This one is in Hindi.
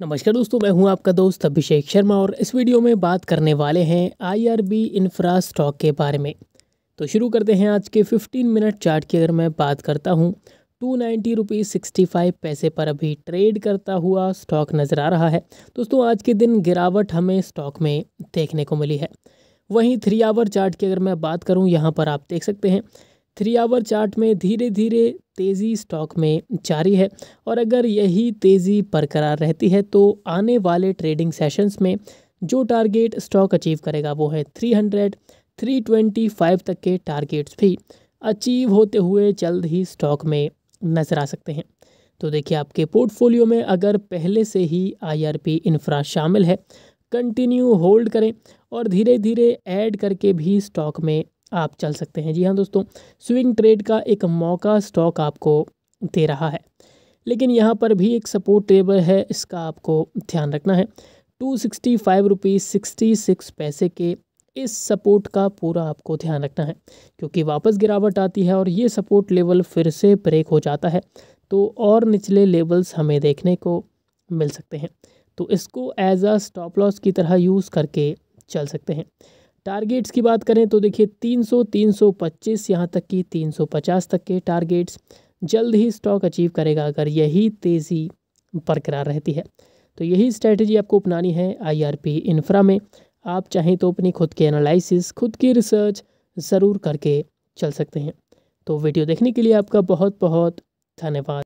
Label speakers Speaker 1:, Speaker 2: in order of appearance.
Speaker 1: नमस्कार दोस्तों मैं हूं आपका दोस्त अभिषेक शर्मा और इस वीडियो में बात करने वाले हैं आईआरबी इंफ्रा स्टॉक के बारे में तो शुरू करते हैं आज के 15 मिनट चार्ट की अगर मैं बात करता हूं two ninety rupees sixty five पैसे पर अभी ट्रेड करता हुआ स्टॉक नज़र आ रहा है दोस्तों आज के दिन गिरावट हमें स्टॉक में देखने को मिली है वहीं थ्री आवर चार्ट की अगर मैं बात करूँ यहाँ पर आप देख सकते हैं थ्री आवर चार्ट में धीरे धीरे तेज़ी स्टॉक में जारी है और अगर यही तेज़ी बरकरार रहती है तो आने वाले ट्रेडिंग सेशंस में जो टारगेट स्टॉक अचीव करेगा वो है 300, 325 तक के टारगेट्स भी अचीव होते हुए जल्द ही स्टॉक में नज़र आ सकते हैं तो देखिए आपके पोर्टफोलियो में अगर पहले से ही आईआरपी इंफ्रा शामिल है कंटिन्यू होल्ड करें और धीरे धीरे ऐड करके भी स्टॉक में आप चल सकते हैं जी हाँ दोस्तों स्विंग ट्रेड का एक मौका स्टॉक आपको दे रहा है लेकिन यहाँ पर भी एक सपोर्ट टेबल है इसका आपको ध्यान रखना है two sixty five rupees sixty six पैसे के इस सपोर्ट का पूरा आपको ध्यान रखना है क्योंकि वापस गिरावट आती है और ये सपोर्ट लेवल फिर से ब्रेक हो जाता है तो और निचले लेवल्स हमें देखने को मिल सकते हैं तो इसको एज अ स्टॉप लॉस की तरह यूज़ करके चल सकते हैं टारगेट्स की बात करें तो देखिए 300, 325 यहाँ तक कि 350 तक के टारगेट्स जल्द ही स्टॉक अचीव करेगा अगर यही तेज़ी बरकरार रहती है तो यही स्ट्रेटजी आपको अपनानी है आईआरपी इंफ्रा में आप चाहें तो अपनी खुद के एनालिसिस खुद की रिसर्च ज़रूर करके चल सकते हैं तो वीडियो देखने के लिए आपका बहुत बहुत धन्यवाद